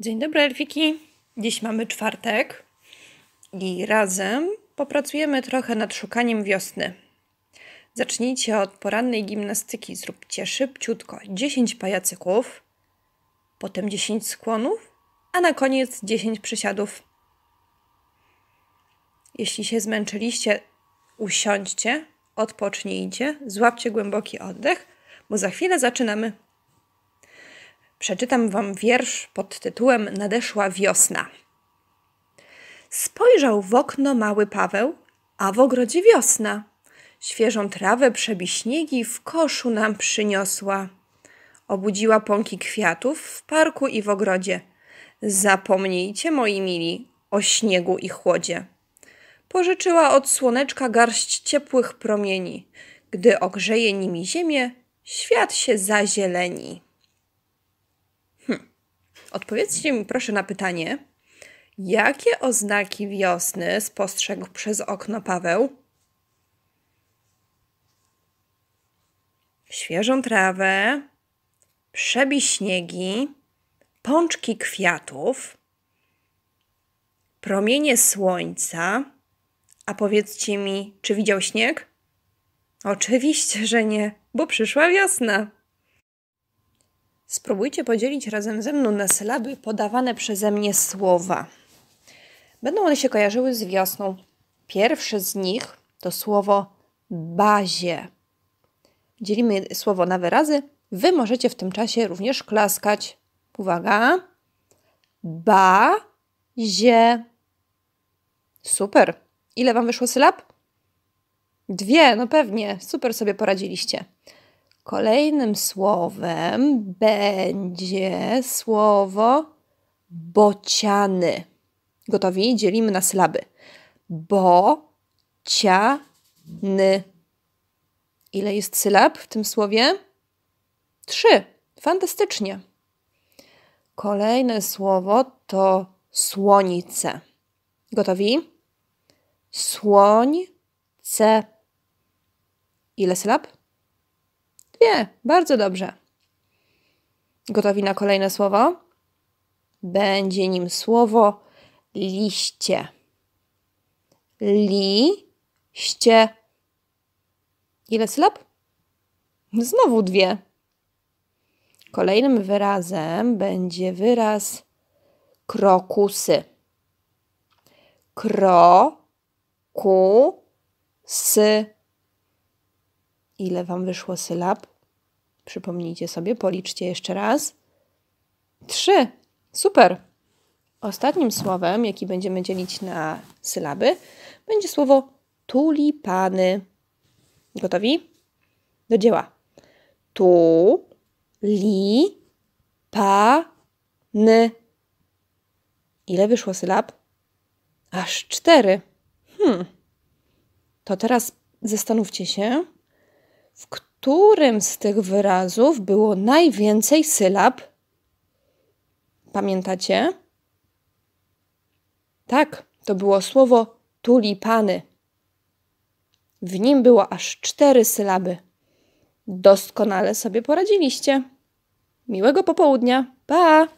Dzień dobry, Elfiki. Dziś mamy czwartek i razem popracujemy trochę nad szukaniem wiosny. Zacznijcie od porannej gimnastyki. Zróbcie szybciutko 10 pajacyków, potem 10 skłonów, a na koniec 10 przysiadów. Jeśli się zmęczyliście, usiądźcie, odpocznijcie, złapcie głęboki oddech, bo za chwilę zaczynamy przeczytam wam wiersz pod tytułem Nadeszła wiosna. Spojrzał w okno mały Paweł, a w ogrodzie wiosna. Świeżą trawę przebiśniegi w koszu nam przyniosła. Obudziła pąki kwiatów w parku i w ogrodzie. Zapomnijcie, moi mili, o śniegu i chłodzie. Pożyczyła od słoneczka garść ciepłych promieni. Gdy ogrzeje nimi ziemię, świat się zazieleni. Odpowiedzcie mi proszę na pytanie, jakie oznaki wiosny spostrzegł przez okno Paweł? Świeżą trawę, przebiśniegi, pączki kwiatów, promienie słońca. A powiedzcie mi, czy widział śnieg? Oczywiście, że nie, bo przyszła wiosna. Spróbujcie podzielić razem ze mną na sylaby podawane przeze mnie słowa. Będą one się kojarzyły z wiosną. Pierwsze z nich to słowo bazie. Dzielimy słowo na wyrazy. Wy możecie w tym czasie również klaskać. Uwaga. Bazie. Super. Ile wam wyszło sylab? Dwie, no pewnie. Super sobie poradziliście. Kolejnym słowem będzie słowo bociany. Gotowi? Dzielimy na sylaby. Bociany. Ile jest sylab w tym słowie? Trzy. Fantastycznie. Kolejne słowo to słonice. Gotowi? Słońce. Ile sylab? Wie, bardzo dobrze. Gotowi na kolejne słowo? Będzie nim słowo liście. Liście. Ile sylab? Znowu dwie. Kolejnym wyrazem będzie wyraz krokusy. sy ile Wam wyszło sylab. Przypomnijcie sobie, policzcie jeszcze raz. Trzy. Super. Ostatnim słowem, jaki będziemy dzielić na sylaby, będzie słowo tulipany. Gotowi? Do dzieła. Tu, li, pa, ny. Ile wyszło sylab? Aż cztery. Hmm. To teraz zastanówcie się, w którym z tych wyrazów było najwięcej sylab? Pamiętacie? Tak, to było słowo tulipany. W nim było aż cztery sylaby. Doskonale sobie poradziliście. Miłego popołudnia. Pa!